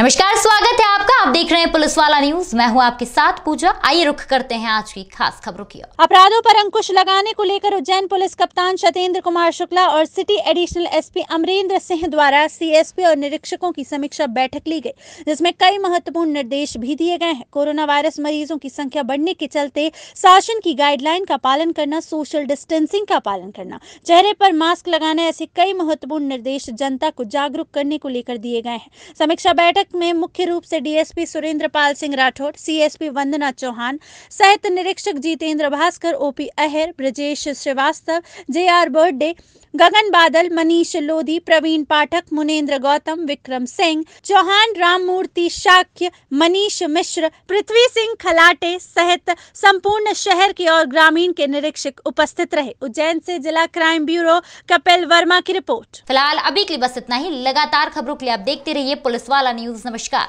नमस्कार स्वागत है आपका आप देख रहे हैं पुलिस वाला न्यूज मैं हूं आपके साथ पूजा आइए रुख करते हैं आज की खास खबरों की ओर अपराधों पर अंकुश लगाने को लेकर उज्जैन पुलिस कप्तान सतेंद्र कुमार शुक्ला और city additional SP Amarendra Singh द्वारा सीएसपी और निरीक्षकों की समीक्षा बैठक ली गई जिसमे कई महत्वपूर्ण निर्देश भी दिए गए हैं कोरोना वायरस मरीजों की संख्या बढ़ने के चलते शासन की गाइडलाइन का पालन करना सोशल डिस्टेंसिंग का पालन करना चेहरे पर मास्क लगाना ऐसे कई महत्वपूर्ण निर्देश जनता को जागरूक करने को लेकर दिए गए हैं समीक्षा बैठक बैठक में मुख्य रूप से डीएसपी सुरेंद्र पाल सिंह राठौड़ सीएसपी वंदना चौहान सहित निरीक्षक Jitendra Bhaskar OP Ahar Brajesh Srivastava J R Barde Gagan Badal Manish Lodhi Praveen पाठक मुनेन्द्र गौतम विक्रम सिंह चौहान राममूर्ति शाक्य मनीष मिश्र पृथ्वी सिंह खलाटे सहित संपूर्ण शहर के और ग्रामीण के निरीक्षक उपस्थित रहे उज्जैन से जिला क्राइम ब्यूरो कपिल वर्मा की रिपोर्ट फिलहाल अभी के लिए बस इतना ही लगातार खबरों के लिए आप देखते रहिए पुलिस वाला न्यूज नमस्कार